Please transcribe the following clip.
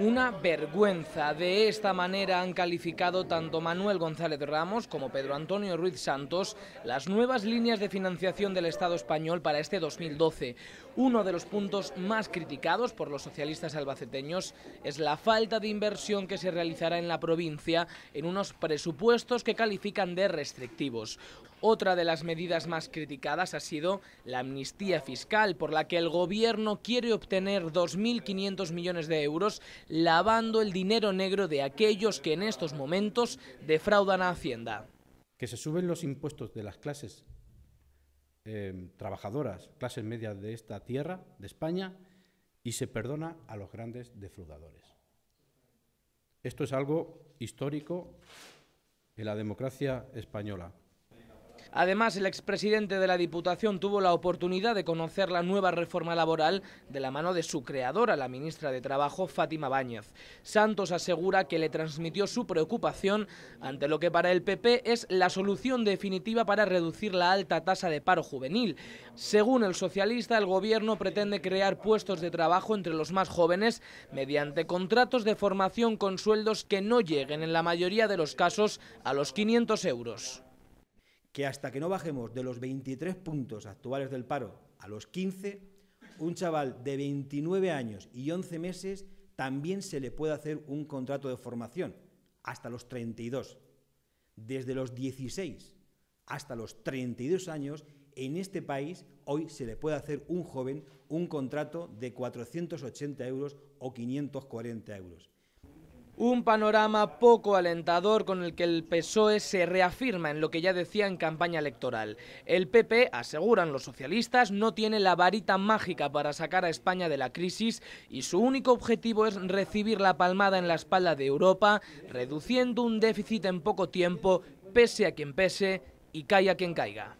Una vergüenza. De esta manera han calificado tanto Manuel González Ramos como Pedro Antonio Ruiz Santos las nuevas líneas de financiación del Estado español para este 2012. Uno de los puntos más criticados por los socialistas albaceteños es la falta de inversión que se realizará en la provincia en unos presupuestos que califican de restrictivos. Otra de las medidas más criticadas ha sido la amnistía fiscal, por la que el Gobierno quiere obtener 2.500 millones de euros lavando el dinero negro de aquellos que en estos momentos defraudan a Hacienda. Que se suben los impuestos de las clases eh, trabajadoras, clases medias de esta tierra, de España, y se perdona a los grandes defraudadores. Esto es algo histórico en la democracia española. Además, el expresidente de la Diputación tuvo la oportunidad de conocer la nueva reforma laboral de la mano de su creadora, la ministra de Trabajo, Fátima Báñez. Santos asegura que le transmitió su preocupación ante lo que para el PP es la solución definitiva para reducir la alta tasa de paro juvenil. Según el socialista, el gobierno pretende crear puestos de trabajo entre los más jóvenes mediante contratos de formación con sueldos que no lleguen en la mayoría de los casos a los 500 euros que hasta que no bajemos de los 23 puntos actuales del paro a los 15, un chaval de 29 años y 11 meses también se le puede hacer un contrato de formación, hasta los 32. Desde los 16 hasta los 32 años, en este país hoy se le puede hacer un joven un contrato de 480 euros o 540 euros. Un panorama poco alentador con el que el PSOE se reafirma en lo que ya decía en campaña electoral. El PP, aseguran los socialistas, no tiene la varita mágica para sacar a España de la crisis y su único objetivo es recibir la palmada en la espalda de Europa, reduciendo un déficit en poco tiempo, pese a quien pese y caiga quien caiga.